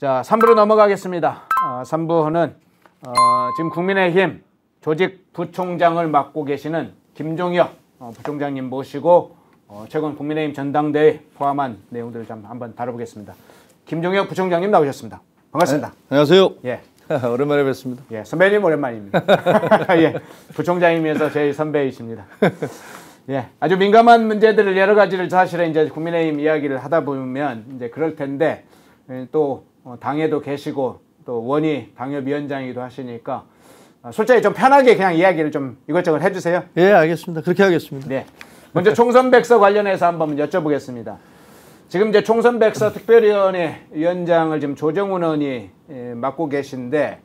자, 3부로 넘어가겠습니다. 어, 3부는 어, 지금 국민의힘 조직 부총장을 맡고 계시는 김종혁 어, 부총장님 모시고 어, 최근 국민의힘 전당대회 포함한 내용들을 좀 한번 다뤄보겠습니다. 김종혁 부총장님 나오셨습니다. 반갑습니다. 네, 안녕하세요. 예. 오랜만에 뵙습니다. 예, 선배님 오랜만입니다. 예, 부총장님이면서 제일 선배이십니다. 예, 아주 민감한 문제들을 여러 가지를 사실은 이제 국민의힘 이야기를 하다 보면 이제 그럴 텐데 예, 또 어, 당에도 계시고 또 원희 당협위원장이기도 하시니까 아, 솔직히 좀 편하게 그냥 이야기를 좀 이것저것 해주세요. 예, 알겠습니다. 그렇게 하겠습니다. 네. 먼저 총선 백서 관련해서 한번 여쭤보겠습니다. 지금 이제 총선 백서 특별위원회 위원장을 지금 조정훈 의원이 예, 맡고 계신데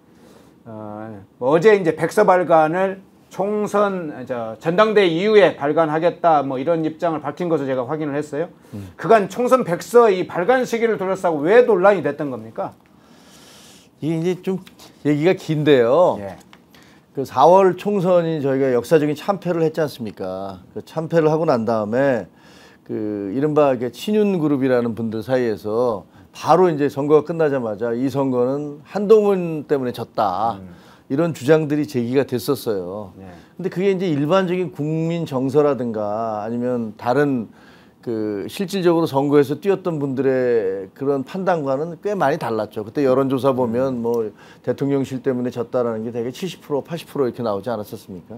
어, 뭐 제 이제 백서 발간을 총선 저, 전당대 이후에 발간하겠다 뭐 이런 입장을 밝힌 것을 제가 확인을 했어요. 음. 그간 총선 백서 이 발간 시기를 둘러싸고 왜 논란이 됐던 겁니까? 이게 이제 좀 얘기가 긴데요. 예. 그 4월 총선이 저희가 역사적인 참패를 했지 않습니까? 그 참패를 하고 난 다음에 그 이른바 친윤 그룹이라는 분들 사이에서 바로 이제 선거가 끝나자마자 이 선거는 한동훈 때문에 졌다. 음. 이런 주장들이 제기가 됐었어요. 네. 근데 그게 이제 일반적인 국민 정서라든가 아니면 다른 그 실질적으로 선거에서 뛰었던 분들의 그런 판단과는 꽤 많이 달랐죠. 그때 여론조사 보면 음. 뭐 대통령실 때문에 졌다라는 게 되게 70% 80% 이렇게 나오지 않았었습니까?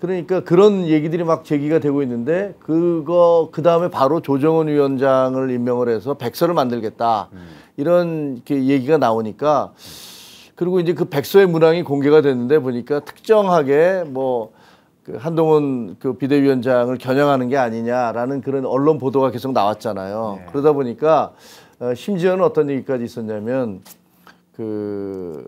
그러니까 그런 얘기들이 막 제기가 되고 있는데 그거 그 다음에 바로 조정원 위원장을 임명을 해서 백서를 만들겠다 음. 이런 얘기가 나오니까. 음. 그리고 이제 그 백서의 문항이 공개가 됐는데 보니까 특정하게 뭐 그 한동훈 그 비대위원장을 겨냥하는 게 아니냐라는 그런 언론 보도가 계속 나왔잖아요. 네. 그러다 보니까 어, 심지어는 어떤 얘기까지 있었냐면 그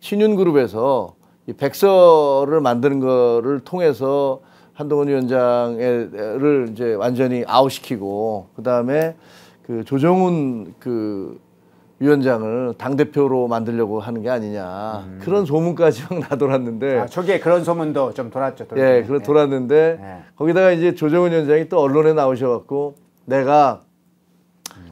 신윤그룹에서 이 백서를 만드는 거를 통해서 한동훈 위원장을 이제 완전히 아웃시키고 그다음에 그 조정훈 그 위원장을 당 대표로 만들려고 하는 게 아니냐 음. 그런 소문까지 막 나돌았는데 아, 초기에 그런 소문도 좀 돌았죠. 돌 예, 그런 예. 돌았는데 예. 거기다가 이제 조정은 위원장이 또 언론에 나오셔갖고 내가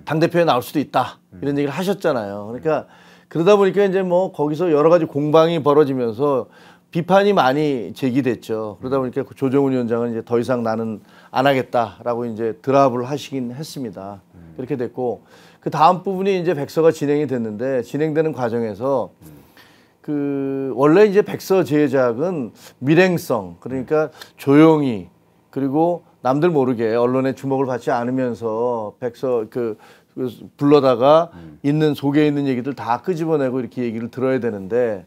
당 대표에 나올 수도 있다 이런 얘기를 하셨잖아요. 그러니까 그러다 보니까 이제 뭐 거기서 여러 가지 공방이 벌어지면서 비판이 많이 제기됐죠. 그러다 보니까 그 조정훈 위원장은 이제 더 이상 나는 안 하겠다라고 이제 드랍을 하시긴 했습니다. 음. 그렇게 됐고 그 다음 부분이 이제 백서가 진행이 됐는데 진행되는 과정에서 그 원래 이제 백서 제작은 밀행성 그러니까 조용히 그리고 남들 모르게 언론의 주목을 받지 않으면서 백서 그 불러다가 있는 속에 있는 얘기들 다 끄집어내고 이렇게 얘기를 들어야 되는데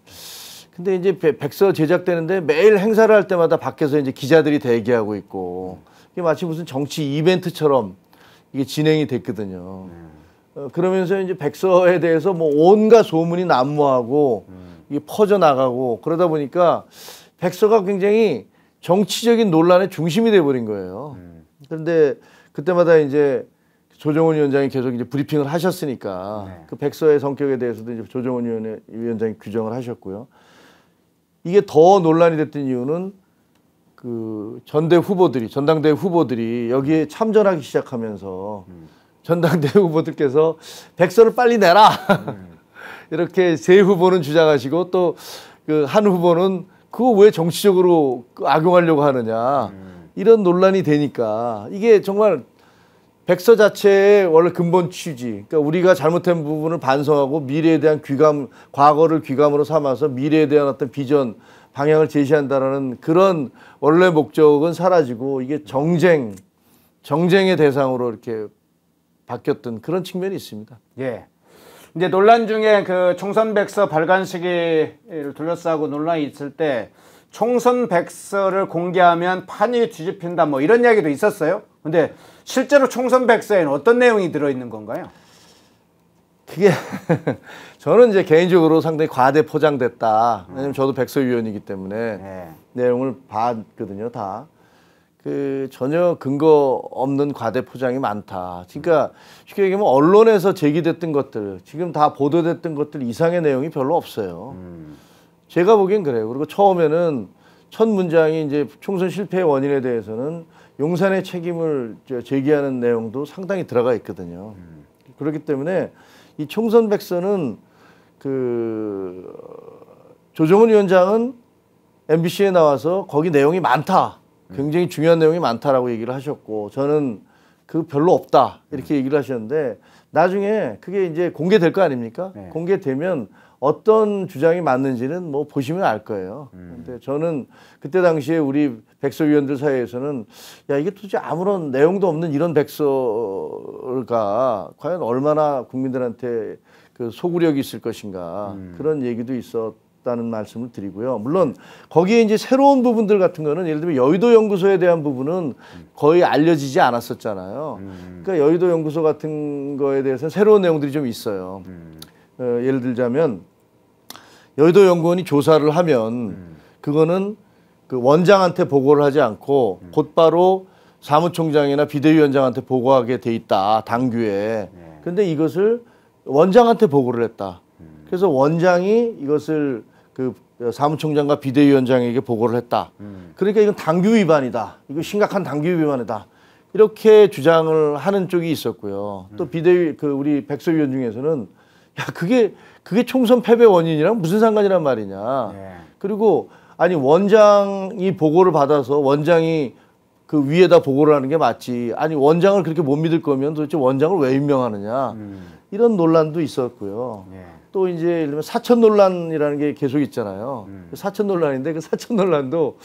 근데 이제 백서 제작되는데 매일 행사를 할 때마다 밖에서 이제 기자들이 대기하고 있고 이게 마치 무슨 정치 이벤트처럼 이게 진행이 됐거든요. 음. 어, 그러면서 이제 백서에 대해서 뭐 온갖 소문이 난무하고 음. 이게 퍼져 나가고 그러다 보니까 백서가 굉장히 정치적인 논란의 중심이 돼 버린 거예요. 음. 그런데 그때마다 이제 조정훈 위원장이 계속 이제 브리핑을 하셨으니까 네. 그 백서의 성격에 대해서도 이제 조정훈 위원, 위원장이 규정을 하셨고요. 이게 더 논란이 됐던 이유는 그 전대 후보들이 전당대 후보들이 여기에 참전하기 시작하면서 음. 전당대 후보들께서 백서를 빨리 내라 이렇게 세 후보는 주장하시고 또 그 한 후보는 그거 왜 정치적으로 그 악용하려고 하느냐 음. 이런 논란이 되니까 이게 정말 백서 자체의 원래 근본 취지 그러니까 우리가 잘못된 부분을 반성하고 미래에 대한 귀감 과거를 귀감으로 삼아서 미래에 대한 어떤 비전 방향을 제시한다라는 그런 원래 목적은 사라지고 이게 정쟁 정쟁의 대상으로 이렇게 바뀌었던 그런 측면이 있습니다. 예. 이제 논란 중에 그 총선 백서 발간 시기 둘러싸고 논란이 있을 때 총선 백서를 공개하면 판이 뒤집힌다 뭐 이런 이야기도 있었어요. 근데 실제로 총선 백서에는 어떤 내용이 들어있는 건가요? 그게 저는 이제 개인적으로 상당히 과대 포장됐다. 왜냐면 저도 백서위원이기 때문에 네. 내용을 봤거든요, 다. 그 전혀 근거 없는 과대 포장이 많다. 그러니까 쉽게 얘기하면 언론에서 제기됐던 것들, 지금 다 보도됐던 것들 이상의 내용이 별로 없어요. 음. 제가 보기엔 그래요. 그리고 처음에는 첫 문장이 이제 총선 실패의 원인에 대해서는 용산의 책임을 제기하는 내용도 상당히 들어가 있거든요. 음. 그렇기 때문에 이 총선 백서는 그 조정훈 위원장은 MBC에 나와서 거기 내용이 많다. 음. 굉장히 중요한 내용이 많다라고 얘기를 하셨고 저는 그 별로 없다 이렇게 음. 얘기를 하셨는데 나중에 그게 이제 공개될 거 아닙니까? 네. 공개되면 어떤 주장이 맞는지는 뭐 보시면 알 거예요. 음. 근데 저는 그때 당시에 우리 백서 위원들 사이에서는 야 이게 도대체 아무런 내용도 없는 이런 백서가 과연 얼마나 국민들한테 그 소구력이 있을 것인가 음. 그런 얘기도 있었. 있다는 말씀을 드리고요. 물론 거기에 이제 새로운 부분들 같은 거는 예를 들면 여의도 연구소에 대한 부분은 거의 알려지지 않았었잖아요. 음. 그러니까 여의도 연구소 같은 거에 대해서 는 새로운 내용들이 좀 있어요. 음. 어, 예를 들자면 여의도 연구원이 조사를 하면 음. 그거는 그 원장한테 보고를 하지 않고 곧바로 사무총장이나 비대위원장한테 보고하게 돼 있다 당규에. 예. 근데 이것을 원장한테 보고를 했다. 그래서 원장이 이것을 그 사무총장과 비대위원장에게 보고를 했다. 음. 그러니까 이건 당규 위반이다. 이거 심각한 당규 위반이다. 이렇게 주장을 하는 쪽이 있었고요. 또 음. 비대위 그 우리 백소 위원 중에서는 야 그게 그게 총선 패배 원인이랑 무슨 상관이란 말이냐. 예. 그리고 아니 원장이 보고를 받아서 원장이 그 위에다 보고를 하는 게 맞지. 아니 원장을 그렇게 못 믿을 거면 도대체 원장을 왜 임명하느냐. 음. 이런 논란도 있었고요. 예. 또 이제 예를 들면 사천 논란이라는 게 계속 있잖아요. 음. 그 사천 논란인데 그 사천 논란도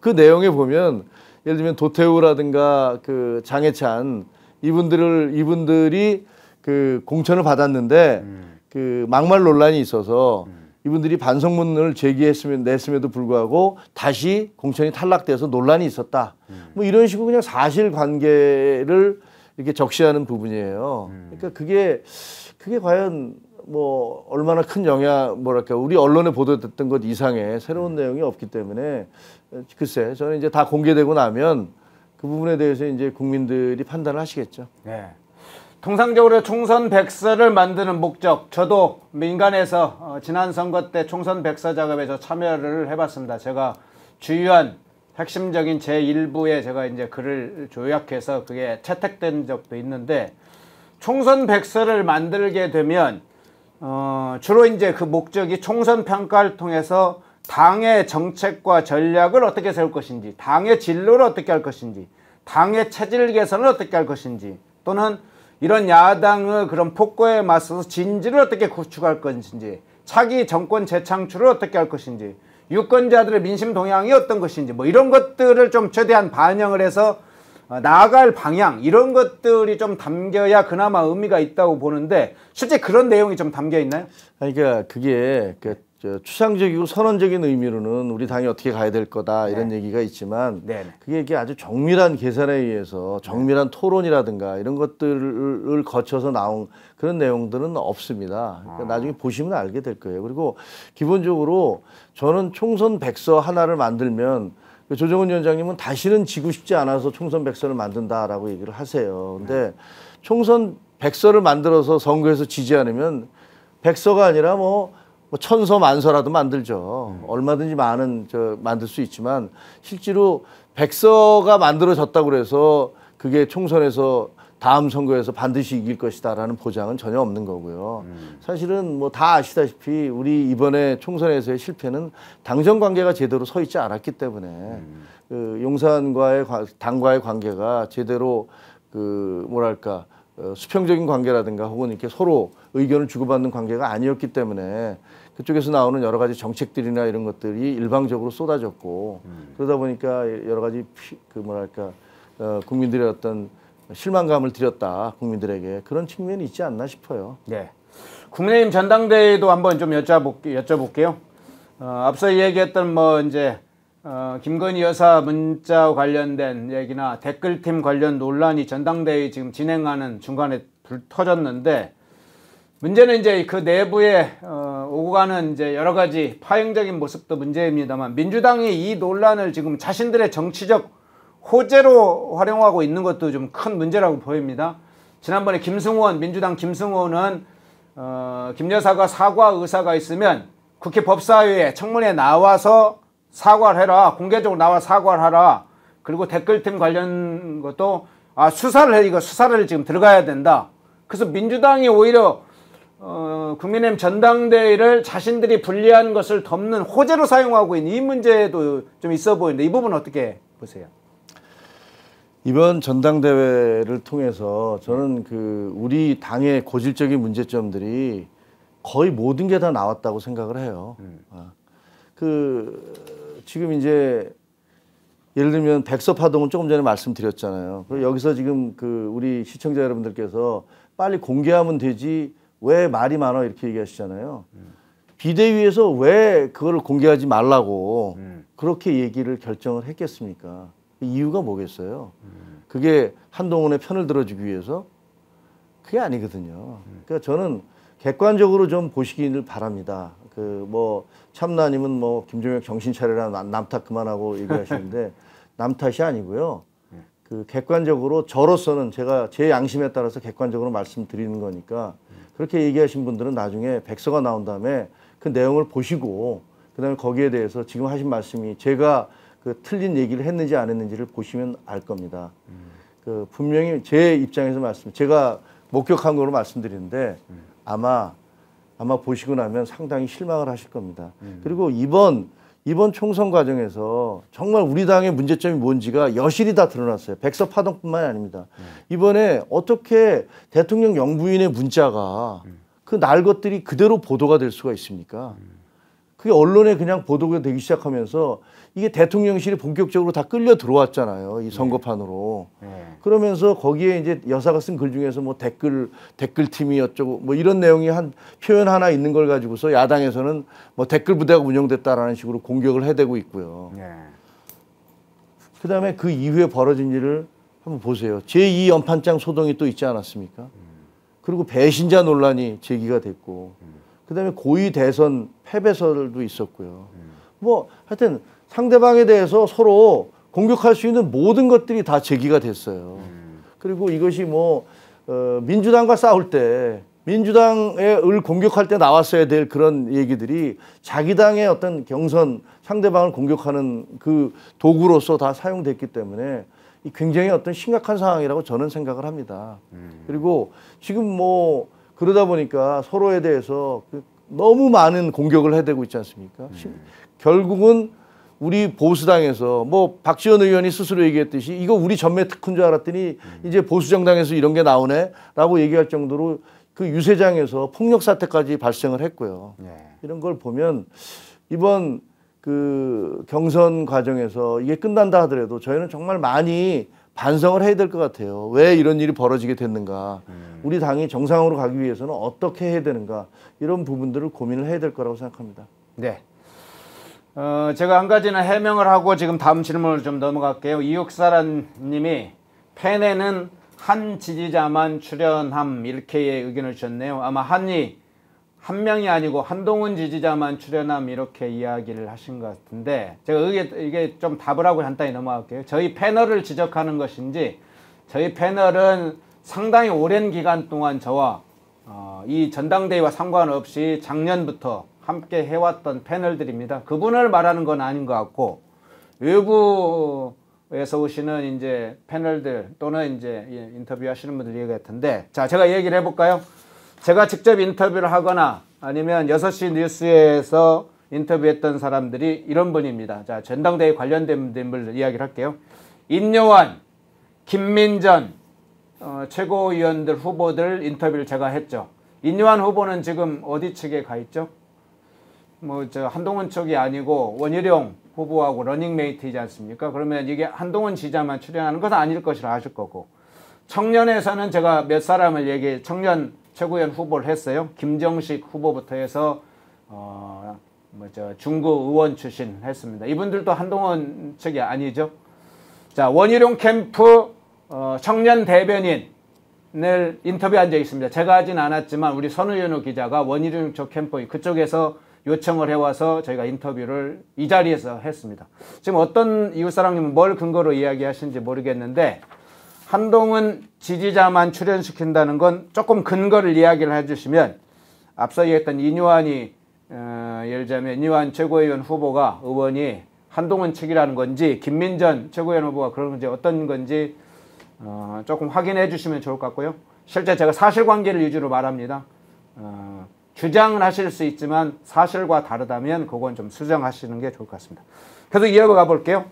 그 내용에 보면 예를 들면 도태우라든가 그 장해찬 이분들을 이분들이 그 공천을 받았는데 음. 그 막말 논란이 있어서 음. 이분들이 반성문을 제기했으면 냈음에도 불구하고 다시 공천이 탈락돼서 논란이 있었다. 음. 뭐 이런 식으로 그냥 사실 관계를 이렇게 적시하는 부분이에요. 음. 그러니까 그게 그게 과연 뭐 얼마나 큰 영향 뭐랄까 우리 언론에 보도됐던 것 이상의 새로운 내용이 없기 때문에 글쎄 저는 이제 다 공개되고 나면 그 부분에 대해서 이제 국민들이 판단을 하시겠죠. 네. 통상적으로 총선 백서를 만드는 목적, 저도 민간에서 어, 지난 선거 때 총선 백서 작업에 저 참여를 해봤습니다. 제가 주요한 핵심적인 제 일부에 제가 이제 글을 조약해서 그게 채택된 적도 있는데 총선 백서를 만들게 되면 어, 주로 이제 그 목적이 총선 평가를 통해서 당의 정책과 전략을 어떻게 세울 것인지, 당의 진로를 어떻게 할 것인지, 당의 체질 개선을 어떻게 할 것인지, 또는 이런 야당의 그런 폭거에 맞서서 진지를 어떻게 구축할 것인지, 차기 정권 재창출을 어떻게 할 것인지, 유권자들의 민심 동향이 어떤 것인지, 뭐 이런 것들을 좀 최대한 반영을 해서 어, 나아갈 방향 이런 것들이 좀 담겨야 그나마 의미가 있다고 보는데 실제 그런 내용이 좀 담겨 있나요? 그러니까 그게 그 추상적이고 선언적인 의미로는 우리 당이 어떻게 가야 될 거다 이런 네. 얘기가 있지만 네. 네. 그게 이게 아주 정밀한 계산에 의해서 네. 정밀한 네. 토론이라든가 이런 것들을 거쳐서 나온 그런 내용들은 없습니다. 그러니까 아. 나중에 보시면 알게 될 거예요. 그리고 기본적으로 저는 총선 백서 하나를 만들면 조정훈 위원장님은 다시는 지고 싶지 않아서 총선 백서를 만든다라고 얘기를 하세요. 근데 네. 총선 백서를 만들어서 선거에서 지지 않으면 백서가 아니라 뭐, 뭐 천서 만서라도 만들죠. 네. 얼마든지 많은 저 만들 수 있지만 실제로 백서가 만들어졌다고 그래서 그게 총선에서 다음 선거에서 반드시 이길 것이다라는 보장은 전혀 없는 거고요. 음. 사실은 뭐 다 아시다시피 우리 이번에 총선에서의 실패는 당정 관계가 제대로 서 있지 않았기 때문에 음. 그 용산과의 당과의 관계가 제대로 그 뭐랄까 어, 수평적인 관계라든가 혹은 이렇게 서로 의견을 주고받는 관계가 아니었기 때문에 그쪽에서 나오는 여러 가지 정책들이나 이런 것들이 일방적으로 쏟아졌고 음. 그러다 보니까 여러 가지 피, 그 뭐랄까 어, 국민들의 어떤 실망감을 드렸다 국민들에게 그런 측면이 있지 않나 싶어요. 네. 국민의힘 전당대회도 한번 좀 여쭤볼게, 여쭤볼게요. 어, 앞서 얘기했던 뭐 이제 어, 김건희 여사 문자 관련된 얘기나 댓글팀 관련 논란이 전당대회 지금 진행하는 중간에 불 터졌는데 문제는 이제 그 내부에 어, 오고 가는 이제 여러 가지 파행적인 모습도 문제입니다만 민주당이 이 논란을 지금 자신들의 정치적 호재로 활용하고 있는 것도 좀 큰 문제라고 보입니다. 지난번에 김승원 민주당 김승원은 어, 김 여사가 사과 의사가 있으면 국회 법사위에 청문회 나와서 사과를 해라 공개적으로 나와 사과를 하라 그리고 댓글팀 관련 것도 아 수사를 해 이거 수사를 지금 들어가야 된다. 그래서 민주당이 오히려 어, 국민의힘 전당대회를 자신들이 불리한 것을 덮는 호재로 사용하고 있는 이 문제도 좀 있어 보이는데 이 부분 어떻게 보세요? 이번 전당대회를 통해서 저는 그 우리 당의 고질적인 문제점들이 거의 모든 게 다 나왔다고 생각을 해요. 음. 아, 그 지금 이제 예를 들면 백서파동은 조금 전에 말씀드렸잖아요. 음. 여기서 지금 그 우리 시청자 여러분들께서 빨리 공개하면 되지 왜 말이 많아 이렇게 얘기하시잖아요. 음. 비대위에서 왜 그걸 공개하지 말라고 그렇게 얘기를 결정을 했겠습니까? 그 이유가 뭐겠어요? 그게 한동훈의 편을 들어주기 위해서? 그게 아니거든요. 그러니까 저는 객관적으로 좀 보시기를 바랍니다. 그 뭐 참나님은 뭐 김종혁 정신 차려라 남탓 그만하고 얘기하시는데 남탓이 아니고요. 그 객관적으로 저로서는 제가 제 양심에 따라서 객관적으로 말씀드리는 거니까 그렇게 얘기하신 분들은 나중에 백서가 나온 다음에 그 내용을 보시고 그다음에 거기에 대해서 지금 하신 말씀이 제가 그 틀린 얘기를 했는지 안 했는지를 보시면 알 겁니다. 음. 그 분명히 제 입장에서 말씀, 제가 목격한 걸로 말씀드리는데 음. 아마 아마 보시고 나면 상당히 실망을 하실 겁니다. 음. 그리고 이번 이번 총선 과정에서 정말 우리 당의 문제점이 뭔지가 여실히 다 드러났어요. 백서 파동뿐만이 아닙니다. 음. 이번에 어떻게 대통령 영부인의 문자가 음. 그날 것들이 그대로 보도가 될 수가 있습니까? 음. 그게 언론에 그냥 보도가 되기 시작하면서 이게 대통령실이 본격적으로 다 끌려 들어왔잖아요. 이 네. 선거판으로. 네. 네. 그러면서 거기에 이제 여사가 쓴 글 중에서 뭐 댓글 댓글 팀이 어쩌고 뭐 이런 내용이 한 표현 하나 있는 걸 가지고서 야당에서는 뭐 댓글 부대가 운영됐다라는 식으로 공격을 해대고 있고요. 네. 그다음에 그 이후에 벌어진 일을 한번 보세요. 제2 연판장 소동이 또 있지 않았습니까? 음. 그리고 배신자 논란이 제기가 됐고 음. 그다음에 고위 대선 패배설도 있었고요. 음. 뭐 하여튼 상대방에 대해서 서로 공격할 수 있는 모든 것들이 다 제기가 됐어요. 그리고 이것이 뭐 어, 민주당과 싸울 때 민주당을 공격할 때 나왔어야 될 그런 얘기들이 자기 당의 어떤 경선 상대방을 공격하는 그 도구로서 다 사용됐기 때문에 굉장히 어떤 심각한 상황이라고 저는 생각을 합니다. 음. 그리고 지금 뭐 그러다 보니까 서로에 대해서 그 너무 많은 공격을 해대고 있지 않습니까? 음. 결국은 우리 보수당에서 뭐 박지원 의원이 스스로 얘기했듯이 이거 우리 전매 특훈 줄 알았더니 이제 보수정당에서 이런 게 나오네라고 얘기할 정도로 그 유세장에서 폭력 사태까지 발생을 했고요. 네. 이런 걸 보면 이번 그 경선 과정에서 이게 끝난다 하더라도 저희는 정말 많이 반성을 해야 될 것 같아요. 왜 이런 일이 벌어지게 됐는가. 음. 우리 당이 정상으로 가기 위해서는 어떻게 해야 되는가. 이런 부분들을 고민을 해야 될 거라고 생각합니다. 네. 어, 제가 한 가지는 해명을 하고 지금 다음 질문을 좀 넘어갈게요. 이육사란님이 팬에는 한 지지자만 출연함 이렇게의 의견을 주셨네요. 아마 한이 한 명이 아니고 한동훈 지지자만 출연함 이렇게 이야기를 하신 것 같은데 제가 이게, 이게 좀 답을 하고 간단히 넘어갈게요. 저희 패널을 지적하는 것인지 저희 패널은 상당히 오랜 기간 동안 저와 어, 이 전당대회와 상관없이 작년부터 함께 해왔던 패널들입니다. 그분을 말하는 건 아닌 것 같고 외부에서 오시는 이제 패널들 또는 이제 예, 인터뷰하시는 분들 얘기 같은데 자 제가 얘기를 해볼까요? 제가 직접 인터뷰를 하거나 아니면 6시 뉴스에서 인터뷰했던 사람들이 이런 분입니다. 자 전당대회 관련된 분들 이야기를 할게요. 인요환, 김민전 어, 최고위원들 후보들 인터뷰를 제가 했죠. 인요환 후보는 지금 어디 측에 가 있죠? 뭐저 한동훈 쪽이 아니고 원희룡 후보하고 러닝메이트이지 않습니까? 그러면 이게 한동훈 지자만 출연하는 것은 아닐 것이라 아실 거고 청년에서는 제가 몇 사람을 얘기 청년 최고위원 후보를 했어요. 김정식 후보부터 해서 어뭐저 중구 의원 출신 했습니다. 이분들도 한동훈 측이 아니죠. 자 원희룡 캠프 어 청년 대변인을 인터뷰한 적이 있습니다. 제가 하진 않았지만 우리 선우연호 기자가 원희룡 쪽 캠프 그쪽에서 요청을 해와서 저희가 인터뷰를 이 자리에서 했습니다. 지금 어떤 이웃사랑님은 뭘 근거로 이야기하시는지 모르겠는데 한동훈 지지자만 출연시킨다는 건 조금 근거를 이야기를 해주시면 앞서 얘기했던 이뇨환이 어, 예를 들자면 이뇨환 최고위원 후보가 의원이 한동훈 측이라는 건지 김민전 최고위원 후보가 그런 건지 어떤 건지 어, 조금 확인해 주시면 좋을 것 같고요. 실제 제가 사실관계를 위주로 말합니다. 어, 주장을 하실 수 있지만 사실과 다르다면 그건 좀 수정하시는 게 좋을 것 같습니다. 계속 이어가 볼게요.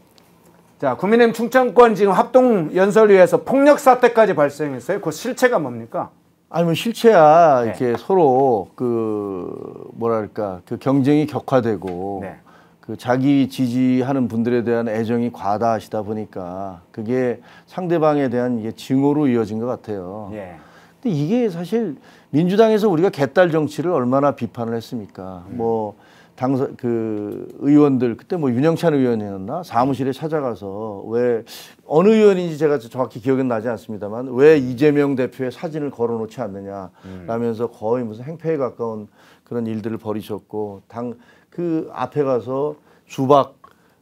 자, 국민의힘 충청권 지금 합동 연설위에서 폭력 사태까지 발생했어요. 그 실체가 뭡니까? 아니 뭐 실체야 네. 이렇게 서로 그 뭐랄까 그 경쟁이 격화되고 네. 그 자기 지지하는 분들에 대한 애정이 과다하시다 보니까 그게 상대방에 대한 이게 증오로 이어진 것 같아요. 예. 근데 이게 사실 민주당에서 우리가 개딸 정치를 얼마나 비판을 했습니까? 음. 뭐 당선 그 의원들 그때 뭐 윤영찬 의원이었나 사무실에 찾아가서 왜 어느 의원인지 제가 정확히 기억은 나지 않습니다만 왜 이재명 대표의 사진을 걸어놓지 않느냐라면서 음. 거의 무슨 행패에 가까운 그런 일들을 벌이셨고 당 그 앞에 가서 주박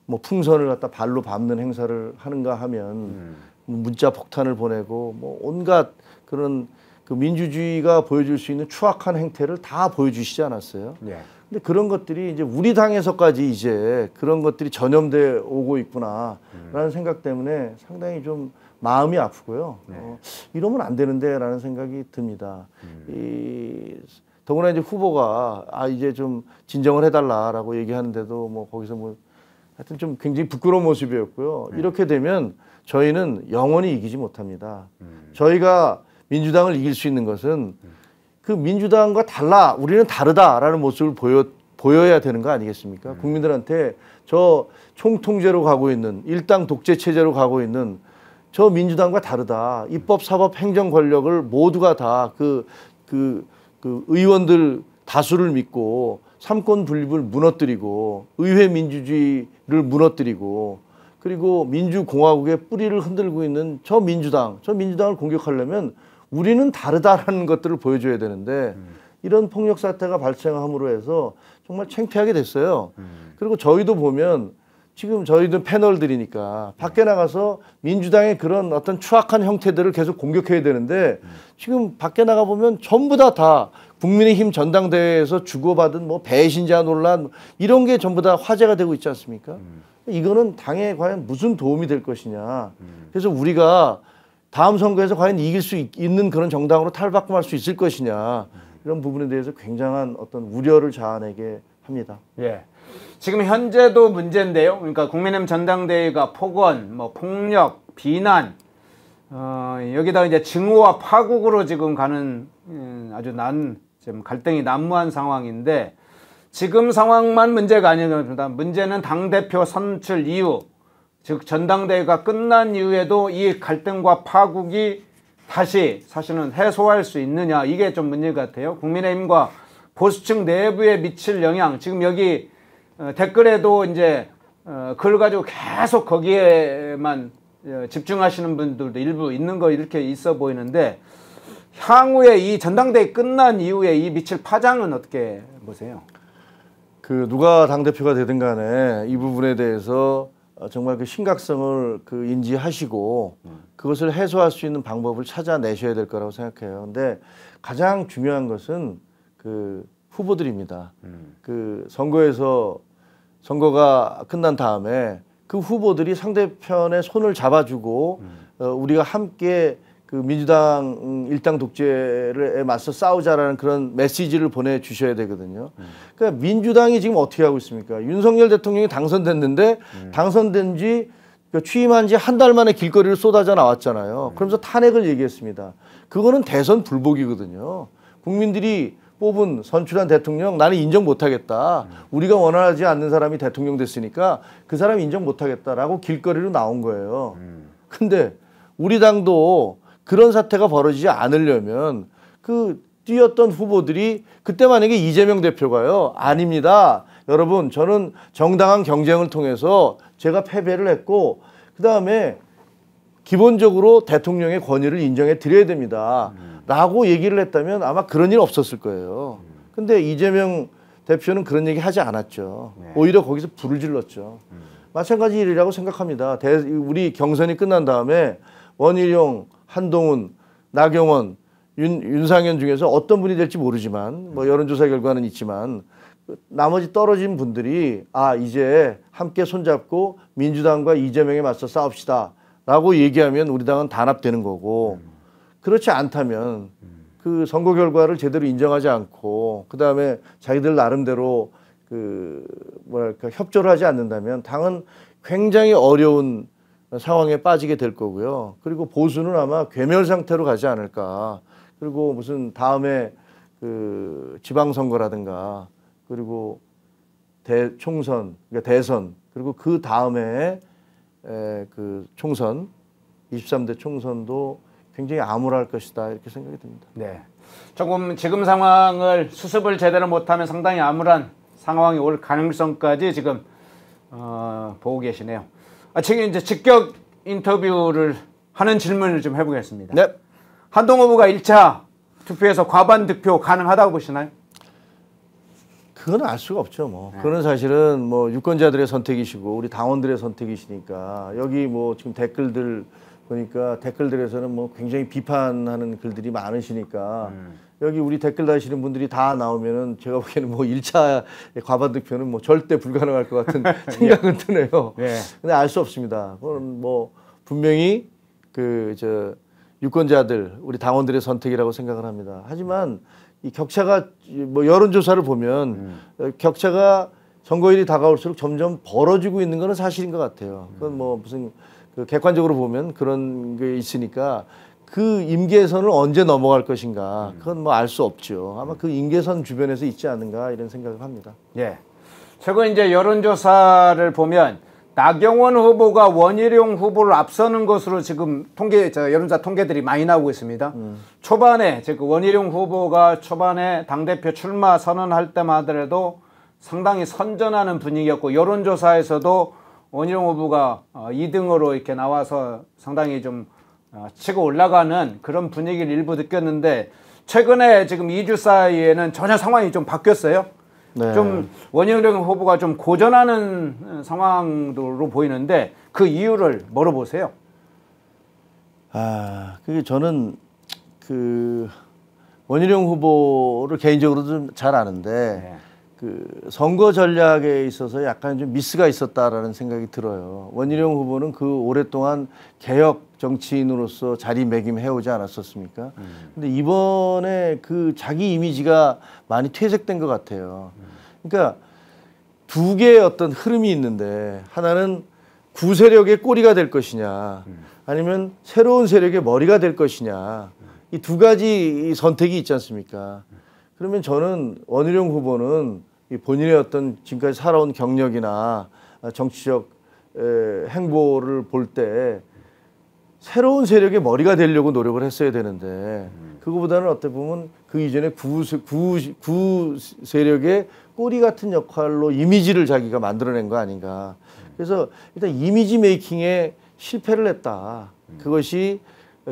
뭐 풍선을 갖다 발로 밟는 행사를 하는가 하면 음. 뭐 문자 폭탄을 보내고 뭐 온갖 그런 그 민주주의가 보여줄 수 있는 추악한 행태를 다 보여주시지 않았어요. 예. 근데 그런 것들이 이제 우리 당에서까지 이제 그런 것들이 전염돼 오고 있구나라는 음. 생각 때문에 상당히 좀 마음이 아프고요. 네. 어, 이러면 안 되는데라는 생각이 듭니다. 음. 이 더구나 이제 후보가 아 이제 좀 진정을 해달라라고 얘기하는데도 뭐 거기서 뭐 하여튼 좀 굉장히 부끄러운 모습이었고요. 음. 이렇게 되면 저희는 영원히 이기지 못합니다. 음. 저희가 민주당을 이길 수 있는 것은 그 민주당과 달라 우리는 다르다라는 모습을 보여 보여야 되는 거 아니겠습니까? 음. 국민들한테 저 총통제로 가고 있는 일당 독재 체제로 가고 있는 저 민주당과 다르다. 입법, 사법, 행정 권력을 모두가 다그그그 그, 그 의원들 다수를 믿고 삼권 분립을 무너뜨리고 의회 민주주의를 무너뜨리고 그리고 민주공화국의 뿌리를 흔들고 있는 저 민주당, 저 민주당을 공격하려면 우리는 다르다라는 것들을 보여줘야 되는데 음. 이런 폭력 사태가 발생함으로 해서 정말 창피하게 됐어요. 음. 그리고 저희도 보면 지금 저희도 패널들이니까 밖에 네. 나가서 민주당의 그런 어떤 추악한 형태들을 계속 공격해야 되는데 음. 지금 밖에 나가 보면 전부 다다 다 국민의힘 전당대회에서 주고받은 뭐 배신자 논란 이런 게 전부 다 화제가 되고 있지 않습니까? 음. 이거는 당에 과연 무슨 도움이 될 것이냐. 음. 그래서 우리가 다음 선거에서 과연 이길 수 있, 는 그런 정당으로 탈바꿈할 수 있을 것이냐 이런 부분에 대해서 굉장한 어떤 우려를 자아내게 합니다. 예. 지금 현재도 문제인데요. 그러니까 국민의힘 전당대회가 폭언, 뭐 폭력, 비난 어, 여기다 이제 증오와 파국으로 지금 가는 음, 아주 난 지금 갈등이 난무한 상황인데 지금 상황만 문제가 아니랍니다. 문제는 당 대표 선출 이후 즉 전당대회가 끝난 이후에도 이 갈등과 파국이 다시 사실은 해소할 수 있느냐 이게 좀 문제 같아요. 국민의힘과 보수층 내부에 미칠 영향 지금 여기 어, 댓글에도 이제 어, 글 가지고 계속 거기에만 어, 집중하시는 분들도 일부 있는 거 이렇게 있어 보이는데 향후에 이 전당대회 끝난 이후에 이 미칠 파장은 어떻게 보세요? 그 누가 당 대표가 되든 간에 이 부분에 대해서 어, 정말 그 심각성을 그 인지하시고 그것을 해소할 수 있는 방법을 찾아내셔야 될 거라고 생각해요. 근데 가장 중요한 것은 그 후보들입니다. 음. 그 선거에서 선거가 끝난 다음에 그 후보들이 상대편의 손을 잡아주고 음. 어, 우리가 함께 그 민주당 음, 일당 독재에 맞서 싸우자라는 그런 메시지를 보내주셔야 되거든요. 음. 그러니까 민주당이 지금 어떻게 하고 있습니까? 윤석열 대통령이 당선됐는데 음. 당선된 지 그러니까 취임한 지 한 달 만에 길거리를 쏟아져 나왔잖아요. 음. 그러면서 탄핵을 얘기했습니다. 그거는 대선 불복이거든요. 국민들이 뽑은 선출한 대통령 나는 인정 못하겠다. 음. 우리가 원하지 않는 사람이 대통령 됐으니까 그 사람 인정 못하겠다라고 길거리로 나온 거예요. 음. 근데 우리 당도 그런 사태가 벌어지지 않으려면 그 뛰었던 후보들이 그때 만약에 이재명 대표가요. 아닙니다. 여러분 저는 정당한 경쟁을 통해서 제가 패배를 했고 그다음에 기본적으로 대통령의 권위를 인정해 드려야 됩니다. 라고 얘기를 했다면 아마 그런 일 없었을 거예요. 근데 이재명 대표는 그런 얘기 하지 않았죠. 네. 오히려 거기서 불을 질렀죠. 음. 마찬가지 일이라고 생각합니다. 대, 우리 경선이 끝난 다음에 원희룡 한동훈, 나경원, 윤, 윤상현 중에서 어떤 분이 될지 모르지만 뭐 여론조사 결과는 있지만 그 나머지 떨어진 분들이 아 이제 함께 손잡고 민주당과 이재명에 맞서 싸웁시다 라고 얘기하면 우리 당은 단합되는 거고 그렇지 않다면 그 선거 결과를 제대로 인정하지 않고 그 다음에 자기들 나름대로 그 뭐랄까 협조를 하지 않는다면 당은 굉장히 어려운 상황에 빠지게 될 거고요. 그리고 보수는 아마 괴멸 상태로 가지 않을까. 그리고 무슨 다음에 그 지방선거라든가 그리고 대 총선, 그러니까 대선 그리고 그 다음에 그 총선 23대 총선도 굉장히 암울할 것이다 이렇게 생각이 듭니다. 네. 조금 지금 상황을 수습을 제대로 못하면 상당히 암울한 상황이 올 가능성까지 지금 어, 보고 계시네요. 아, 지금 이제 직격 인터뷰를 하는 질문을 좀 해보겠습니다. 네. 한동 후보가 1차 투표에서 과반 득표 가능하다고 보시나요? 그건 알 수가 없죠. 뭐 네. 그런 사실은 뭐 유권자들의 선택이시고 우리 당원들의 선택이시니까 여기 뭐 지금 댓글들 보니까 댓글들에서는 뭐 굉장히 비판하는 글들이 많으시니까 음. 여기 우리 댓글 다시는 분들이 다 나오면은 제가 보기에는 뭐 1차 과반 득표는 뭐 절대 불가능할 것 같은 예. 생각은 드네요. 네. 근데 알 수 없습니다. 그건 뭐 분명히 그 저 유권자들 우리 당원들의 선택이라고 생각을 합니다. 하지만 이 격차가 뭐 여론조사를 보면 음. 어, 격차가 선거일이 다가올수록 점점 벌어지고 있는 거는 사실인 것 같아요. 그건 뭐 무슨 그 객관적으로 보면 그런 게 있으니까 그 임계선을 언제 넘어갈 것인가 그건 뭐 알 수 없죠. 아마 그 임계선 주변에서 있지 않은가 이런 생각을 합니다. 예. 최근 이제 여론조사를 보면 나경원 후보가 원희룡 후보를 앞서는 것으로 지금 통계 저 여론조사 통계들이 많이 나오고 있습니다. 음. 초반에 즉 원희룡 후보가 초반에 당 대표 출마 선언할 때만 하더라도 상당히 선전하는 분위기였고 여론조사에서도 원희룡 후보가 2등으로 어, 이렇게 나와서 상당히 좀 아, 치고 올라가는 그런 분위기를 일부 느꼈는데 최근에 지금 2주 사이에는 전혀 상황이 좀 바뀌었어요. 네. 좀 원희룡 후보가 좀 고전하는 어, 상황으로 보이는데 그 이유를 물어보세요. 아, 그게 저는 그 원희룡 후보를 개인적으로 좀 잘 아는데 네. 그 선거 전략에 있어서 약간 좀 미스가 있었다라는 생각이 들어요. 원희룡 후보는 그 오랫동안 개혁 정치인으로서 자리매김해오지 않았었습니까? 음. 근데 이번에 그 자기 이미지가 많이 퇴색된 것 같아요. 그러니까 두 개의 어떤 흐름이 있는데 하나는 구세력의 꼬리가 될 것이냐 아니면 새로운 세력의 머리가 될 것이냐 이 두 가지 선택이 있지 않습니까? 그러면 저는 원희룡 후보는 본인의 어떤 지금까지 살아온 경력이나 정치적 행보를 볼때 새로운 세력의 머리가 되려고 노력을 했어야 되는데 그거보다는 어떻게 보면 그 이전에 구, 구, 구 세력의 꼬리 같은 역할로 이미지를 자기가 만들어낸 거 아닌가. 그래서 일단 이미지 메이킹에 실패를 했다. 그것이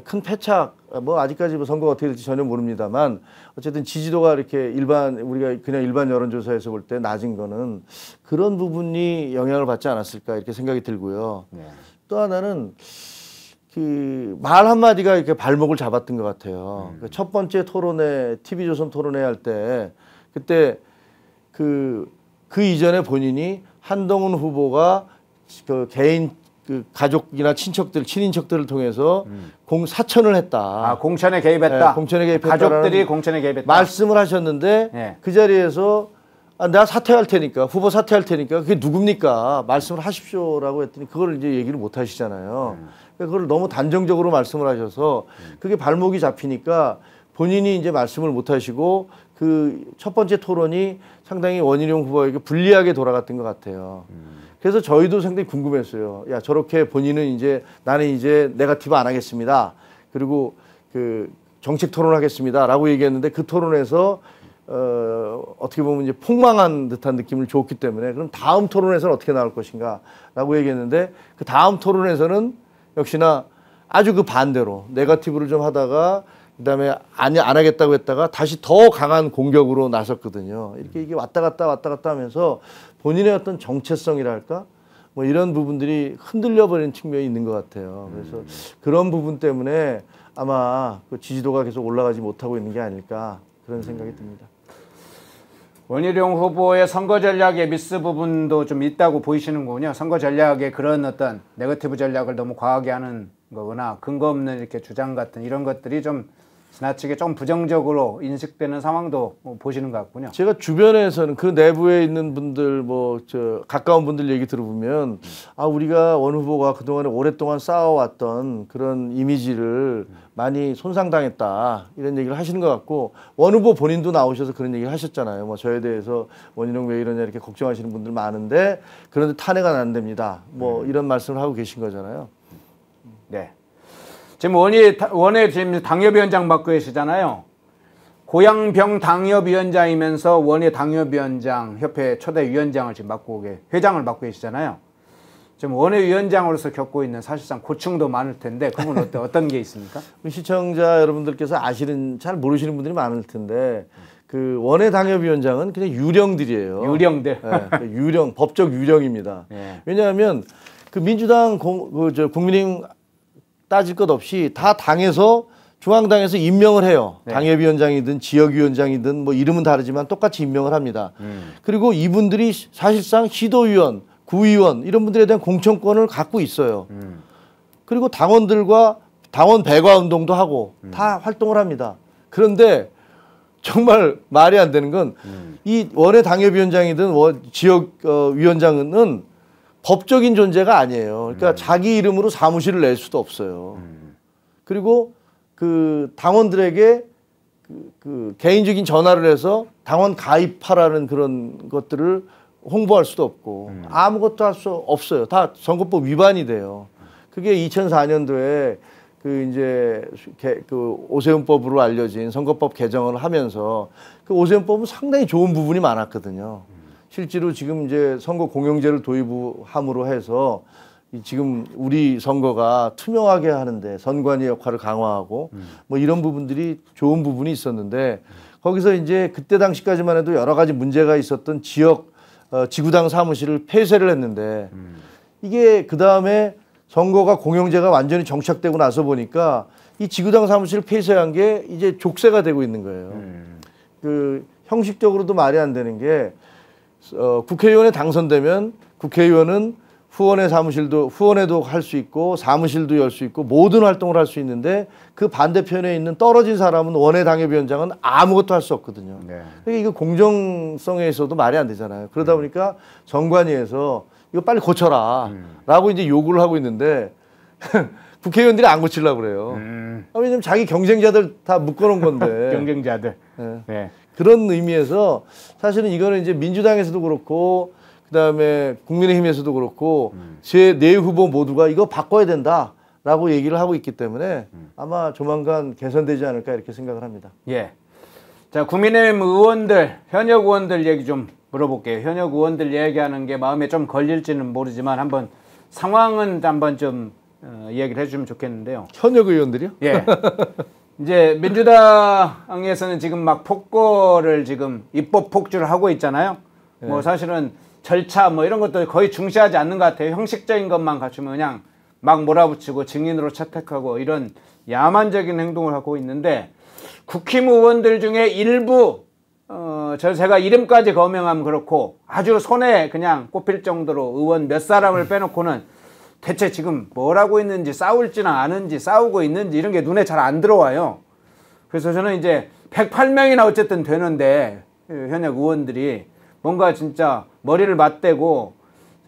큰 패착, 뭐 아직까지 뭐 선거가 어떻게 될지 전혀 모릅니다만 어쨌든 지지도가 이렇게 일반, 우리가 그냥 일반 여론조사에서 볼 때 낮은 거는 그런 부분이 영향을 받지 않았을까 이렇게 생각이 들고요. 네. 또 하나는 그말 한마디가 이렇게 발목을 잡았던 것 같아요. 음. 그 첫 번째 토론회, TV조선 토론회 할 때 그때 그, 그 이전에 본인이 한동훈 후보가 그 개인 그 가족이나 친척들, 친인척들을 통해서 음. 공 사천을 했다. 아, 공천에 개입했다. 네, 공천에 개입했다. 가족들이 공천에 개입했다. 말씀을 하셨는데 네. 그 자리에서 아, 내가 사퇴할 테니까 후보 사퇴할 테니까 그게 누굽니까 말씀을 하십시오라고 했더니 그걸 이제 얘기를 못 하시잖아요. 음. 그걸 너무 단정적으로 말씀을 하셔서 그게 발목이 잡히니까 본인이 이제 말씀을 못 하시고 그 첫 번째 토론이 상당히 원희룡 후보에게 불리하게 돌아갔던 것 같아요. 그래서 저희도 상당히 궁금했어요. 야, 저렇게 본인은 이제 나는 이제 네가티브 안 하겠습니다. 그리고 그 정책 토론하겠습니다. 라고 얘기했는데 그 토론에서 어, 어떻게 보면 이제 폭망한 듯한 느낌을 줬기 때문에 그럼 다음 토론에서는 어떻게 나올 것인가 라고 얘기했는데 그 다음 토론에서는 역시나 아주 그 반대로 네가티브를 좀 하다가 그다음에 아니 안 하겠다고 했다가 다시 더 강한 공격으로 나섰거든요. 이렇게 이게 왔다 갔다 왔다 갔다 하면서 본인의 어떤 정체성이랄까 뭐 이런 부분들이 흔들려 버리는 측면이 있는 것 같아요. 그래서 음. 그런 부분 때문에 아마 그 지지도가 계속 올라가지 못하고 있는 게 아닐까 그런 생각이 듭니다. 원희룡 후보의 선거 전략의 미스 부분도 좀 있다고 보이시는군요. 선거 전략의 그런 어떤 네거티브 전략을 너무 과하게 하는 거거나 근거 없는 이렇게 주장 같은 이런 것들이 좀 지나치게 좀 부정적으로 인식되는 상황도 뭐 보시는 것 같군요. 제가 주변에서는 그 내부에 있는 분들 뭐 저 가까운 분들 얘기 들어보면 아 우리가 원 후보가 그동안에 오랫동안 쌓아왔던 그런 이미지를 많이 손상당했다 이런 얘기를 하시는 것 같고 원 후보 본인도 나오셔서 그런 얘기를 하셨잖아요. 뭐 저에 대해서 원인룡왜 이러냐 이렇게 걱정하시는 분들 많은데 그런데 탄핵은 안 됩니다. 뭐 음. 이런 말씀을 하고 계신 거잖아요. 네. 지금 원예, 원예 지금 당협위원장 맡고 계시잖아요. 고양병 당협위원장이면서 원예 당협위원장 협회 초대 위원장을 지금 맡고 계 회장을 맡고 계시잖아요. 지금 원외 위원장으로서 겪고 있는 사실상 고충도 많을 텐데 그건 어때 어떤 게 있습니까? 시청자 여러분들께서 아시는 잘 모르시는 분들이 많을 텐데 그 원외 당협위원장은 그냥 유령들이에요. 유령들. 네, 그 유령 법적 유령입니다. 네. 왜냐하면 그 민주당 공, 그 저 국민의힘 따질 것 없이 다 당에서 중앙당에서 임명을 해요. 네. 당협위원장이든 지역위원장이든 뭐 이름은 다르지만 똑같이 임명을 합니다. 음. 그리고 이분들이 사실상 시도위원, 구의원 이런 분들에 대한 공천권을 갖고 있어요. 음. 그리고 당원들과 당원 배과 운동도 하고 음. 다 활동을 합니다. 그런데 정말 말이 안 되는 건이 음. 원외 당협위원장이든 지역 어, 위원장은 법적인 존재가 아니에요. 그러니까 음. 자기 이름으로 사무실을 낼 수도 없어요. 음. 그리고 그 당원들에게 그, 그, 개인적인 전화를 해서 당원 가입하라는 그런 것들을 홍보할 수도 없고 음. 아무것도 할 수 없어요. 다 선거법 위반이 돼요. 그게 2004년도에 그 이제 개, 그 오세훈법으로 알려진 선거법 개정을 하면서 그 오세훈법은 상당히 좋은 부분이 많았거든요. 실제로 지금 이제 선거 공영제를 도입함으로 해서 지금 우리 선거가 투명하게 하는데 선관위 역할을 강화하고 음. 뭐 이런 부분들이 좋은 부분이 있었는데 거기서 이제 그때 당시까지만 해도 여러 가지 문제가 있었던 지역 어, 지구당 사무실을 폐쇄를 했는데 음. 이게 그 다음에 선거가 공영제가 완전히 정착되고 나서 보니까 이 지구당 사무실을 폐쇄한 게 이제 족쇄가 되고 있는 거예요. 음. 그 형식적으로도 말이 안 되는 게 어, 국회의원에 당선되면 국회의원은 후원의 사무실도 후원에도 할 수 있고 사무실도 열 수 있고 모든 활동을 할 수 있는데 그 반대편에 있는 떨어진 사람은 원외 당협위원장은 아무것도 할 수 없거든요. 네. 그러니까 이게 공정성에서도 말이 안 되잖아요. 그러다 음. 보니까 정관위에서 이거 빨리 고쳐라라고 네. 음. 이제 요구를 하고 있는데 국회의원들이 안 고치려고 그래요. 음. 아, 왜냐면 자기 경쟁자들 다 묶어놓은 건데. 경쟁자들. 네. 네. 그런 의미에서 사실은 이거는 이제 민주당에서도 그렇고 그다음에 국민의힘에서도 그렇고 음. 제네 후보 모두가 이거 바꿔야 된다라고 얘기를 하고 있기 때문에 음. 아마 조만간 개선되지 않을까 이렇게 생각을 합니다. 예. 자 국민의힘 의원들 현역 의원들 얘기 좀 물어볼게요. 현역 의원들 얘기하는 게 마음에 좀 걸릴지는 모르지만 한번 상황은 한번 좀 어, 이야기를 해주면 좋겠는데요. 현역 의원들이요? 예. 이제 민주당에서는 지금 막 폭거를 지금 입법 폭주를 하고 있잖아요. 예. 뭐 사실은 절차 뭐 이런 것도 거의 중시하지 않는 것 같아요. 형식적인 것만 갖추면 그냥 막 몰아붙이고 증인으로 채택하고 이런 야만적인 행동을 하고 있는데 국힘 의원들 중에 일부 어저 제가 이름까지 거명하면 그렇고 아주 손에 그냥 꼽힐 정도로 의원 몇 사람을 빼놓고는 대체 지금 뭐라고 있는지 싸울지는 않은지 싸우고 있는지 이런 게 눈에 잘 안 들어와요. 그래서 저는 이제 108명이나 어쨌든 되는데 그 현역 의원들이 뭔가 진짜 머리를 맞대고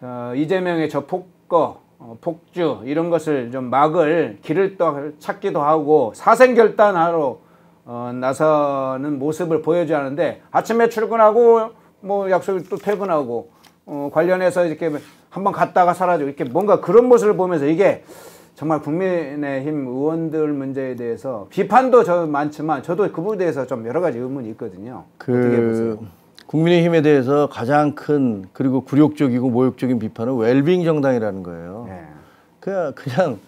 어, 이재명의 저 폭거 어, 폭주 이런 것을 좀 막을 길을 또 찾기도 하고 사생결단하러 어, 나서는 모습을 보여줘야 하는데 아침에 출근하고 뭐 약속이 또 퇴근하고 어, 관련해서 이렇게 한번 갔다가 사라지고 이렇게 뭔가 그런 모습을 보면서 이게 정말 국민의힘 의원들 문제에 대해서 비판도 저 많지만 저도 그 부분에 대해서 좀 여러 가지 의문이 있거든요. 그 국민의힘에 대해서 가장 큰 그리고 굴욕적이고 모욕적인 비판은 웰빙 정당이라는 거예요. 네. 그 그냥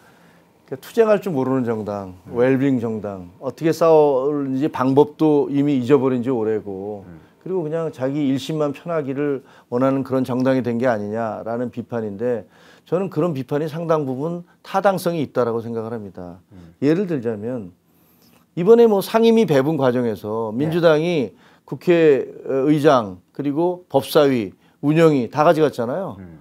그냥 투쟁할 줄 모르는 정당, 음. 웰빙 정당. 어떻게 싸우는지 방법도 이미 잊어버린 지 오래고 음. 그리고 그냥 자기 일심만 편하기를 원하는 그런 정당이 된 게 아니냐라는 비판인데 저는 그런 비판이 상당 부분 타당성이 있다라고 생각을 합니다. 음. 예를 들자면 이번에 뭐 상임위 배분 과정에서 네. 민주당이 네. 국회의장 그리고 법사위 운영이다 가져갔잖아요. 음.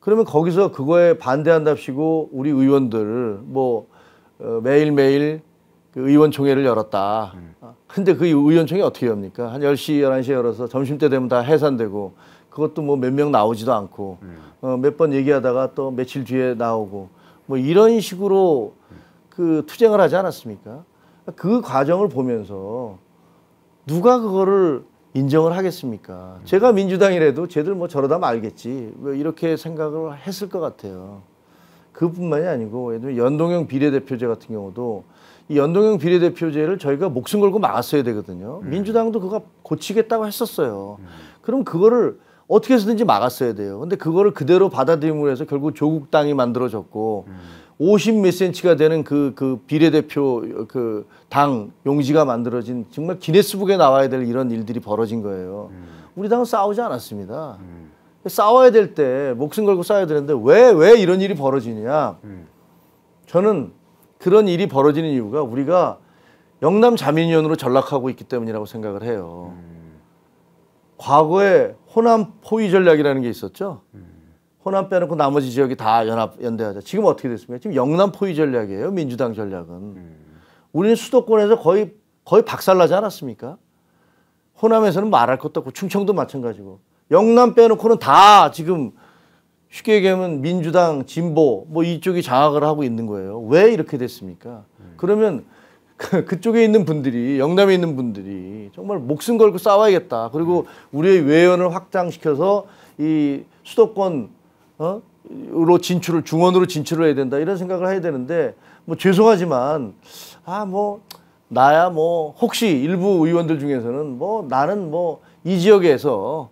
그러면 거기서 그거에 반대한답시고 우리 의원들 뭐 어, 매일매일 그 의원총회를 열었다. 음. 근데 그 의원총회 어떻게 합니까? 한 10시, 11시 열어서 점심때 되면 다 해산되고 그것도 뭐 몇 명 나오지도 않고 음. 어, 몇 번 얘기하다가 또 며칠 뒤에 나오고 뭐 이런 식으로 그 투쟁을 하지 않았습니까? 그 과정을 보면서 누가 그거를 인정을 하겠습니까? 음. 제가 민주당이라도 쟤들 뭐 저러다 말겠지. 왜 뭐 이렇게 생각을 했을 것 같아요. 그뿐만이 아니고 예를 들면 연동형 비례대표제 같은 경우도 이 연동형 비례대표제를 저희가 목숨 걸고 막았어야 되거든요. 음. 민주당도 그거 고치겠다고 했었어요. 음. 그럼 그거를 어떻게 해서든지 막았어야 돼요. 근데 그거를 그대로 받아들임으로 해서 결국 조국당이 만들어졌고 음. 50몇 센치가 되는 그, 그 비례대표 그 당 용지가 만들어진 정말 기네스북에 나와야 될 이런 일들이 벌어진 거예요. 음. 우리 당은 싸우지 않았습니다. 음. 싸워야 될 때 목숨 걸고 싸워야 되는데 왜, 왜 이런 일이 벌어지냐. 음. 저는 그런 일이 벌어지는 이유가 우리가 영남 자민위원으로 전락하고 있기 때문이라고 생각을 해요. 음. 과거에 호남 포위 전략이라는 게 있었죠. 음. 호남 빼놓고 나머지 지역이 다 연합 연대하자. 지금 어떻게 됐습니까? 지금 영남 포위 전략이에요. 민주당 전략은. 음. 우리는 수도권에서 거의 거의 박살나지 않았습니까? 호남에서는 말할 것도 없고 충청도 마찬가지고 영남 빼놓고는 다 지금 쉽게 얘기하면 민주당, 진보 뭐 이쪽이 장악을 하고 있는 거예요. 왜 이렇게 됐습니까? 음. 그러면 그, 그쪽에 있는 분들이 영남에 있는 분들이 정말 목숨 걸고 싸워야겠다. 그리고 음. 우리의 외연을 확장시켜서 이 수도권 어? 으로 진출을 중원으로 진출을 해야 된다 이런 생각을 해야 되는데 뭐 죄송하지만 아 뭐 나야 뭐 혹시 일부 의원들 중에서는 뭐 나는 뭐 이 지역에서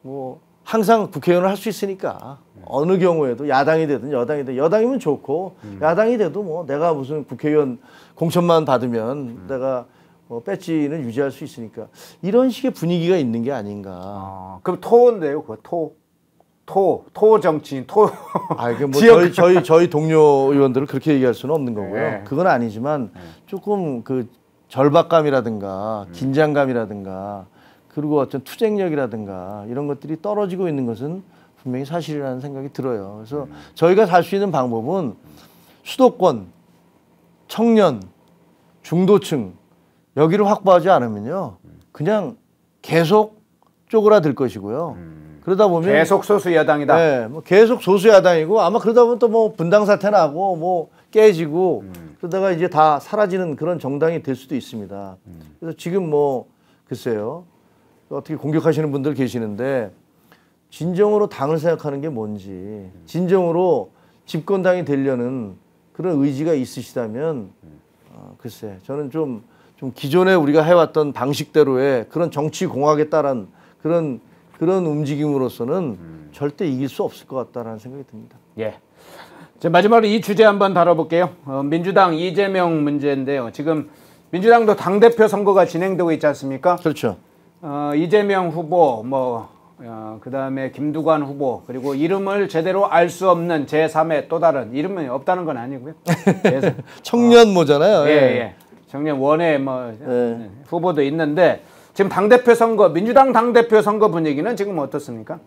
뭐 항상 국회의원을 할 수 있으니까 어느 경우에도 야당이 되든 여당이 되든 여당이면 좋고 음. 야당이 돼도 뭐 내가 무슨 국회의원 공천만 받으면 음. 내가 뭐 배지는 유지할 수 있으니까 이런 식의 분위기가 있는 게 아닌가. 아, 그럼 토인데요, 그 토. 토, 토 정치인, 토. 아, 이게 뭐 저희, 저희, 저희 동료 의원들을 그렇게 얘기할 수는 없는 거고요. 네. 그건 아니지만 네. 조금 그 절박감이라든가 음. 긴장감이라든가 그리고 어떤 투쟁력이라든가 이런 것들이 떨어지고 있는 것은 분명히 사실이라는 생각이 들어요. 그래서 저희가 살 수 있는 방법은 수도권, 청년, 중도층 여기를 확보하지 않으면요. 그냥 계속 쪼그라들 것이고요. 음. 그러다 보면 계속 소수 야당이다. 네, 뭐 계속 소수 야당이고 아마 그러다 보면 또 뭐 분당 사태 나고 뭐 깨지고 음. 그러다가 이제 다 사라지는 그런 정당이 될 수도 있습니다. 음. 그래서 지금 뭐 글쎄요 어떻게 공격하시는 분들 계시는데 진정으로 당을 생각하는 게 뭔지 진정으로 집권당이 되려는 그런 의지가 있으시다면 어, 글쎄 저는 좀 좀 기존에 우리가 해왔던 방식대로의 그런 정치 공학에 따른 그런 그런 움직임으로서는 음. 절대 이길 수 없을 것 같다라는 생각이 듭니다. 예. 제 마지막으로 이 주제 한번 다뤄볼게요. 어, 민주당 이재명 문제인데요. 지금 민주당도 당 대표 선거가 진행되고 있지 않습니까? 그렇죠. 어, 이재명 후보 뭐 어, 그 다음에 김두관 후보 그리고 이름을 제대로 알 수 없는 제3의 또 다른 이름은 없다는 건 아니고요. 청년모잖아요. 어, 예, 예, 예. 청년 원의뭐 예. 후보도 있는데 지금 당 대표 선거 민주당 당 대표 선거 분위기는 지금 어떻습니까?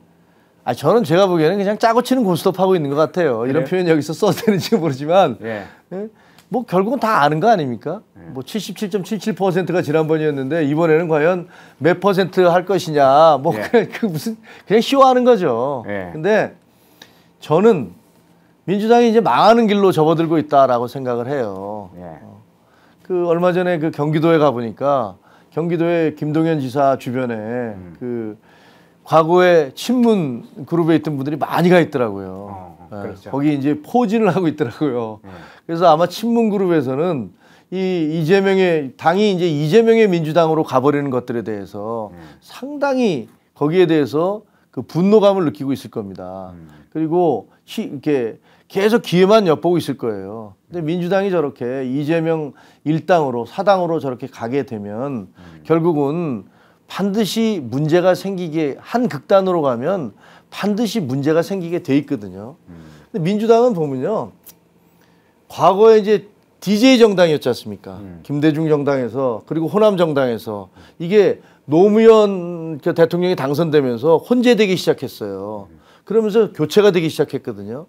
아 저는 제가 보기에는 그냥 짜고 치는 고스톱 하고 있는 것 같아요. 그래요? 이런 표현 여기서 써도 되는지 모르지만 예. 예? 뭐 결국은 다 아는 거 아닙니까? 네. 뭐 77.77%가 지난번이었는데 이번에는 과연 몇 퍼센트 할 것이냐 뭐 예. 그냥 그 무슨 그냥 쇼하는 거죠. 예. 근데 저는 민주당이 이제 망하는 길로 접어들고 있다라고 생각을 해요. 예. 어. 그 얼마 전에 그 경기도에 가 보니까 경기도의 김동연 지사 주변에 음. 그 과거에 친문 그룹에 있던 분들이 많이 가 있더라고요. 어, 어 예, 그렇죠. 거기 이제 포진을 하고 있더라고요. 음. 그래서 아마 친문 그룹에서는 이 이재명의 당이 이제 이재명의 민주당으로 가버리는 것들에 대해서 음. 상당히 거기에 대해서 그 분노감을 느끼고 있을 겁니다. 음. 그리고 시, 이렇게 계속 기회만 엿보고 있을 거예요. 근데 음. 민주당이 저렇게 이재명 일당으로 사당으로 저렇게 가게 되면 음. 결국은 반드시 문제가 생기게 한 극단으로 가면 반드시 문제가 생기게 돼 있거든요. 근데 민주당은 보면요. 과거에 이제 DJ 정당이었지 않습니까? 음. 김대중 정당에서 그리고 호남 정당에서 이게 노무현 그 대통령이 당선되면서 혼재되기 시작했어요. 그러면서 교체가 되기 시작했거든요.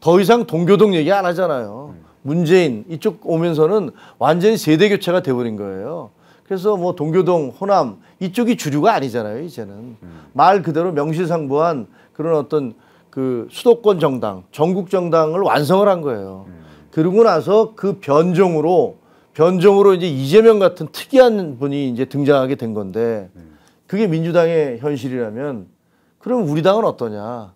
더 이상 동교동 얘기 안 하잖아요. 문재인 이쪽 오면서는 완전히 세대 교체가 돼버린 거예요. 그래서 뭐 동교동, 호남 이쪽이 주류가 아니잖아요. 이제는 음. 말 그대로 명실상부한 그런 어떤 그 수도권 정당, 전국 정당을 완성을 한 거예요. 음. 그러고 나서 그 변종으로 변종으로 이제 이재명 같은 특이한 분이 이제 등장하게 된 건데 음. 그게 민주당의 현실이라면 그럼 우리 당은 어떠냐?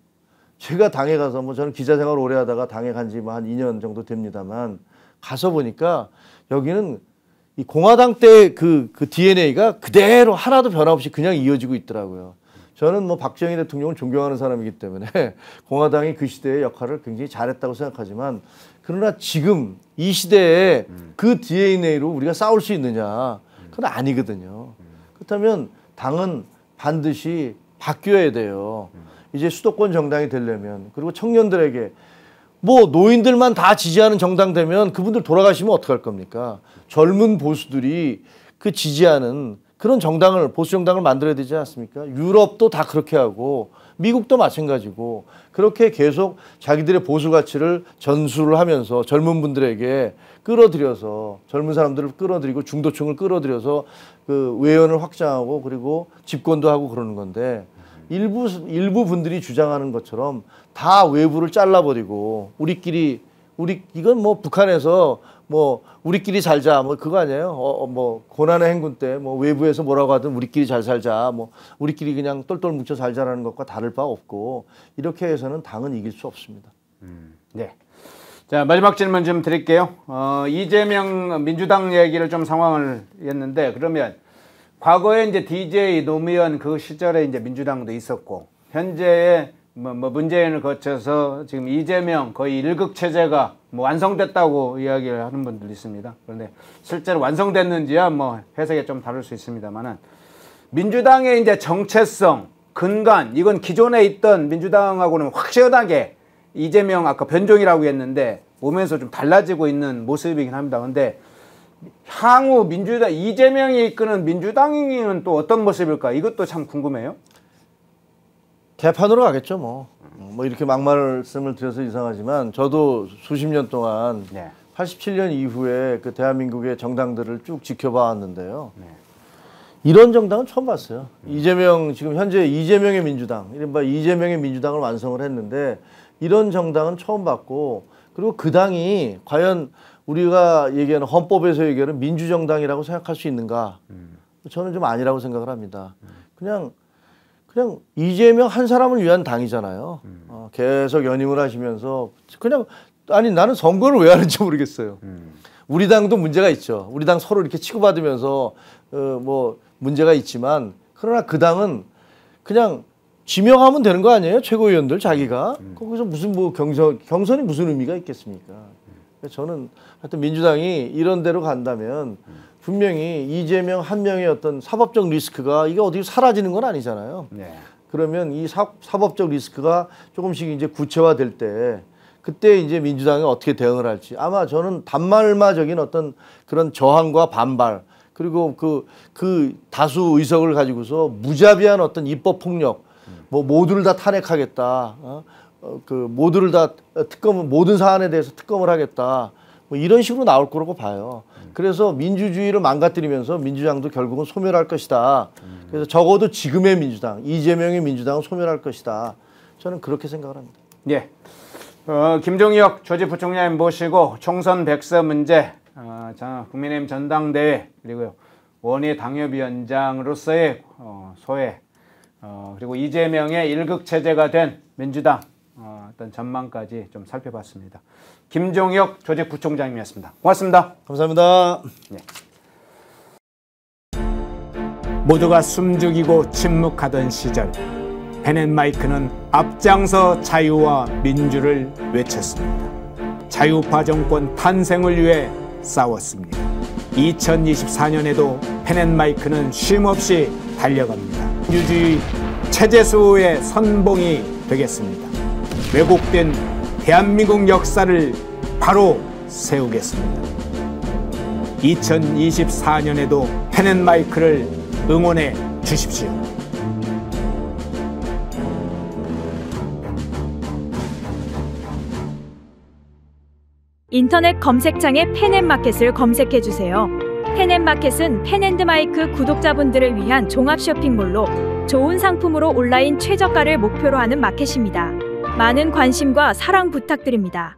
제가 당에 가서 뭐 저는 기자 생활 오래 하다가 당에 간 지뭐한 2년 정도 됩니다만 가서 보니까 여기는 이 공화당 때 그그 그, 그 DNA가 그대로 하나도 변함없이 그냥 이어지고 있더라고요. 저는 뭐 박정희 대통령을 존경하는 사람이기 때문에 공화당이 그 시대의 역할을 굉장히 잘했다고 생각하지만 그러나 지금 이 시대에 그 DNA로 우리가 싸울 수 있느냐 그건 아니거든요. 그렇다면 당은 반드시 바뀌어야 돼요. 이제 수도권 정당이 되려면 그리고 청년들에게 뭐 노인들만 다 지지하는 정당 되면 그분들 돌아가시면 어떡할 겁니까? 젊은 보수들이 그 지지하는 그런 정당을 보수 정당을 만들어야 되지 않습니까? 유럽도 다 그렇게 하고 미국도 마찬가지고 그렇게 계속 자기들의 보수 가치를 전수를 하면서 젊은 분들에게 끌어들여서 젊은 사람들을 끌어들이고 중도층을 끌어들여서 그 외연을 확장하고 그리고 집권도 하고 그러는 건데 일부 일부 분들이 주장하는 것처럼 다 외부를 잘라버리고 우리끼리 우리 이건 뭐 북한에서 뭐 우리끼리 살자 뭐 그거 아니에요. 어, 어 뭐 고난의 행군 때 뭐 외부에서 뭐라고 하든 우리끼리 잘 살자 뭐 우리끼리 그냥 똘똘 뭉쳐 살자라는 것과 다를 바 없고 이렇게 해서는 당은 이길 수 없습니다. 음. 네. 자 마지막 질문 좀 드릴게요. 어, 이재명 민주당 얘기를 좀 상황을 했는데 그러면 과거에 이제 DJ 노무현 그 시절에 이제 민주당도 있었고 현재의 뭐, 뭐 문재인을 거쳐서 지금 이재명 거의 일극 체제가 뭐 완성됐다고 이야기를 하는 분들 있습니다. 그런데 실제로 완성됐는지야 뭐해석에좀 다를 수 있습니다만은 민주당의 이제 정체성, 근간 이건 기존에 있던 민주당하고는 확실하게 이재명 아까 변종이라고 했는데 오면서 좀 달라지고 있는 모습이긴 합니다. 근데 향후 민주당 이재명이 이끄는 민주당는또 어떤 모습일까? 이것도 참 궁금해요. 개판으로 가겠죠 뭐. 뭐 이렇게 막말씀을 드려서 이상하지만 저도 수십 년 동안 네. 87년 이후에 그 대한민국의 정당들을 쭉 지켜봐왔는데요. 네. 이런 정당은 처음 봤어요. 음. 이재명 지금 현재 이재명의 민주당, 이른바 이재명의 민주당을 완성을 했는데 이런 정당은 처음 봤고 그리고 그 당이 과연 우리가 얘기하는 헌법에서 얘기하는 민주정당이라고 생각할 수 있는가? 음. 저는 좀 아니라고 생각을 합니다. 음. 그냥 그냥 이재명 한 사람을 위한 당이잖아요. 음. 어, 계속 연임을 하시면서 그냥 아니 나는 선거를 왜 하는지 모르겠어요. 음. 우리 당도 문제가 있죠. 우리 당 서로 이렇게 치고받으면서 어, 뭐 문제가 있지만 그러나 그 당은 그냥 지명하면 되는 거 아니에요? 최고위원들 자기가 음. 거기서 무슨 뭐 경선 경선이 무슨 의미가 있겠습니까? 음. 저는 하여튼 민주당이 이런 대로 간다면. 음. 분명히 이재명 한 명의 어떤 사법적 리스크가 이게 어디 사라지는 건 아니잖아요. 네. 그러면 이 사, 사법적 리스크가 조금씩 이제 구체화될 때 그때 이제 민주당이 어떻게 대응을 할지 아마 저는 단말마적인 어떤 그런 저항과 반발 그리고 그, 그 다수 의석을 가지고서 무자비한 어떤 입법 폭력 뭐 모두를 다 탄핵하겠다. 어? 어, 그 모두를 다 특검 모든 사안에 대해서 특검을 하겠다. 뭐 이런 식으로 나올 거라고 봐요. 그래서 민주주의를 망가뜨리면서 민주당도 결국은 소멸할 것이다. 음. 그래서 적어도 지금의 민주당, 이재명의 민주당은 소멸할 것이다. 저는 그렇게 생각을 합니다. 예. 어, 김종혁 조지부총장님 모시고 총선 백서 문제, 어, 국민의힘 전당대회 그리고 원외 당협위원장으로서의 어, 소회 어, 그리고 이재명의 일극 체제가 된 민주당 어떤 전망까지 좀 살펴봤습니다. 김종혁 조직부총장님이었습니다. 고맙습니다. 감사합니다. 네. 모두가 숨죽이고 침묵하던 시절 베넷마이크는 앞장서 자유와 민주를 외쳤습니다. 자유파 정권 탄생을 위해 싸웠습니다. 2024년에도 페넷마이크는 쉼없이 달려갑니다. 민주주의 체제수호의 선봉이 되겠습니다. 왜곡된 대한민국 역사를 바로 세우겠습니다. 2024년에도 펜앤마이크를 응원해 주십시오. 인터넷 검색창에 펜앤마켓을 검색해 주세요. 펜앤마켓은 펜앤드마이크 구독자분들을 위한 종합 쇼핑몰로 좋은 상품으로 온라인 최저가를 목표로 하는 마켓입니다. 많은 관심과 사랑 부탁드립니다.